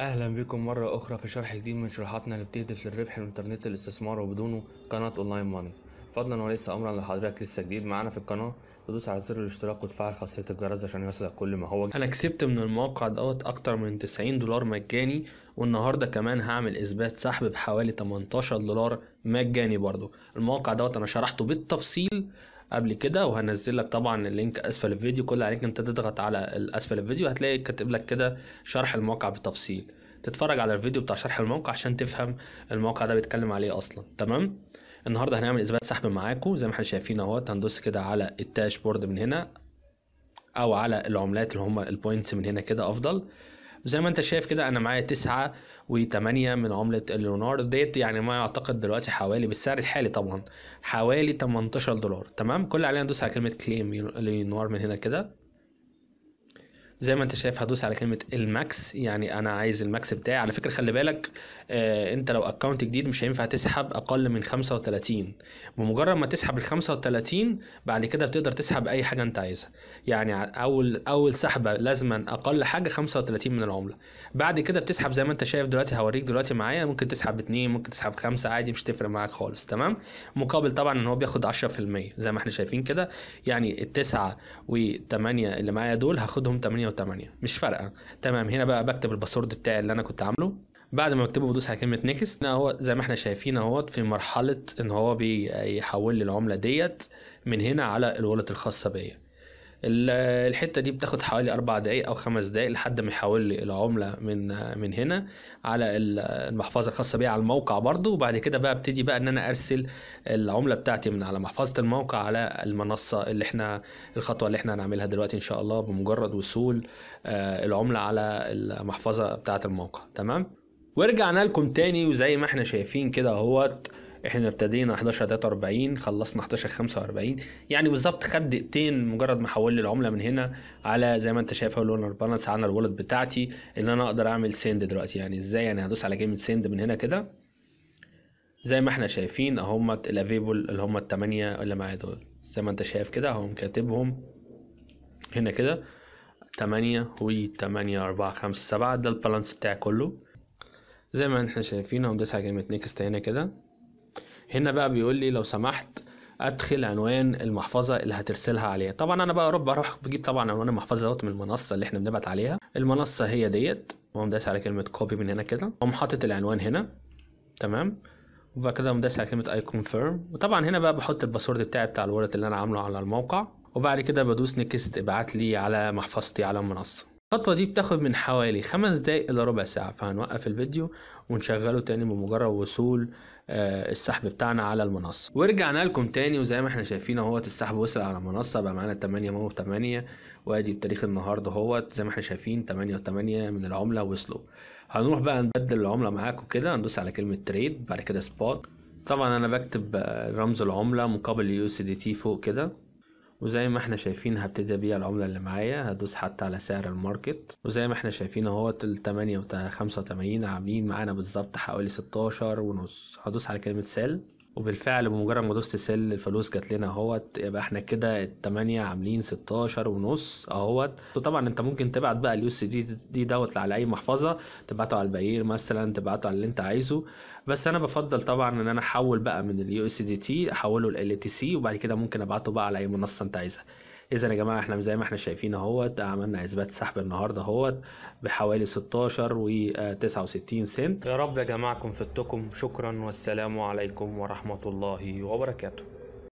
اهلا بكم مره اخرى في شرح جديد من شروحاتنا اللي بتهدف للربح من الانترنت الاستثمار وبدونه قناه اونلاين ماني فضلا وليس امرا لحضرتك لسه جديد معانا في القناه تدوس على زر الاشتراك وتفعل خاصيه الجرس عشان يوصلك كل ما هو انا كسبت من الموقع دوت اكتر من 90 دولار مجاني والنهارده كمان هعمل اثبات سحب بحوالي 18 دولار مجاني برضو الموقع دوت انا شرحته بالتفصيل قبل كده وهنزل لك طبعا اللينك اسفل الفيديو كل عليك انت تضغط على اسفل الفيديو هتلاقي كاتب لك كده شرح الموقع بالتفصيل تتفرج على الفيديو بتاع شرح الموقع عشان تفهم الموقع ده بيتكلم عليه اصلا تمام النهارده هنعمل اثبات سحب معاكم زي ما احنا شايفين اهوت هندوس كده على بورد من هنا او على العملات اللي هم البوينتس من هنا كده افضل زي ما انت شايف كده انا معايا 9 و8 من عملة الليونار ديت يعني ما يعتقد دلوقتي حوالي بالسعر الحالي طبعا حوالي 18 دولار تمام كل علينا ندوس على كلمة كليم ليونار من هنا كده زي ما انت شايف هدوس على كلمه الماكس يعني انا عايز الماكس بتاعي على فكره خلي بالك آه انت لو اكونت جديد مش هينفع تسحب اقل من 35 بمجرد ما تسحب ال 35 بعد كده بتقدر تسحب اي حاجه انت عايزها يعني اول اول سحبه لازما اقل حاجه 35 من العمله بعد كده بتسحب زي ما انت شايف دلوقتي هوريك دلوقتي معايا ممكن تسحب 2 ممكن تسحب 5 عادي مش تفرق معاك خالص تمام مقابل طبعا ان هو بياخد 10% زي ما احنا شايفين كده يعني التسعه و8 اللي معايا دول هاخدهم 8 2008 مش فارقه تمام هنا بقى بكتب الباسورد بتاعي اللي انا كنت عامله بعد ما بكتبه بدوس على كلمه نيكست هنا هو زي ما احنا شايفين اهوت في مرحله ان هو بيحول لي العمله ديت من هنا على الولت الخاصه بيا الحته دي بتاخد حوالي اربع دقائق او خمس دقائق لحد ما يحول لي العمله من من هنا على المحفظه الخاصه بيا على الموقع برضو وبعد كده بقى ابتدي بقى ان انا ارسل العمله بتاعتي من على محفظه الموقع على المنصه اللي احنا الخطوه اللي احنا هنعملها دلوقتي ان شاء الله بمجرد وصول آه، العمله على المحفظه بتاعه الموقع تمام ورجعنا لكم تاني وزي ما احنا شايفين كده اهوت احنا ابتدينا 11 43 خلصنا 11 45 يعني بالظبط خد دقيقتين مجرد ما حول لي العمله من هنا على زي ما انت شايف هو لونر بالانس على الولد بتاعتي ان انا اقدر اعمل سند دلوقتي يعني ازاي يعني هدوس على كلمه سند من هنا كده زي ما احنا شايفين اهم الافيبل اللي هم الثمانيه اللي معايا دول زي ما انت شايف كده اهم كاتبهم هنا كده 8 و 8 4 5 7 ده البالانس بتاعي كله زي ما احنا شايفين اهو ندوس على كلمه نيكست هنا كده هنا بقى بيقول لي لو سمحت ادخل عنوان المحفظه اللي هترسلها عليها طبعا انا بقى اروح بجيب طبعا عنوان المحفظه دوت من المنصه اللي احنا بنبعت عليها المنصه هي ديت واقوم داس على كلمه كوبي من هنا كده واقوم حاطط العنوان هنا تمام وبعد كده داس على كلمه اي كونفيرم وطبعا هنا بقى بحط الباسورد بتاعي بتاع الورد اللي انا عامله على الموقع وبعد كده بدوس نكست ابعت لي على محفظتي على المنصه الخطوة دي بتاخد من حوالي خمس دقايق إلى ربع ساعة فهنوقف الفيديو ونشغله تاني بمجرد وصول آه، السحب بتاعنا على المنصة ورجعنا لكم تاني وزي ما احنا شايفين اهوت السحب وصل على المنصة بقى معانا 8 مو 8 وادي بتاريخ النهاردة اهوت زي ما احنا شايفين 8 و8 من العملة وصلوا هنروح بقى نبدل العملة معاكم كده هندوس على كلمة تريد بعد كده سبوت طبعا انا بكتب آه، رمز العملة مقابل اليو سي دي تي فوق كده وزي ما احنا شايفين هبتدي ابيع العملة اللي معايا هدوس حتى على سعر الماركت وزي ما احنا شايفين اهوت ال 8 و 85 عاملين معانا بالظبط حوالي ستاشر ونص هدوس على كلمة سيل وبالفعل بمجرد ما دوست سيل الفلوس جات لنا اهوت يبقى احنا كده التمانية عاملين 16 ونص اهوت وطبعا انت ممكن تبعت بقى اليو سي دي دي دوت على اي محفظه تبعته على البعير مثلا تبعته على اللي انت عايزه بس انا بفضل طبعا ان انا احول بقى من اليو اس دي تي احوله ال تي سي وبعد كده ممكن ابعته بقى على اي منصه انت عايزها اذا يا جماعه احنا زي ما احنا شايفين اهوت عملنا اثبات سحب النهارده اهوت بحوالي 16 و69 سنت يا رب يا جماعه كن شكرا والسلام عليكم ورحمه الله وبركاته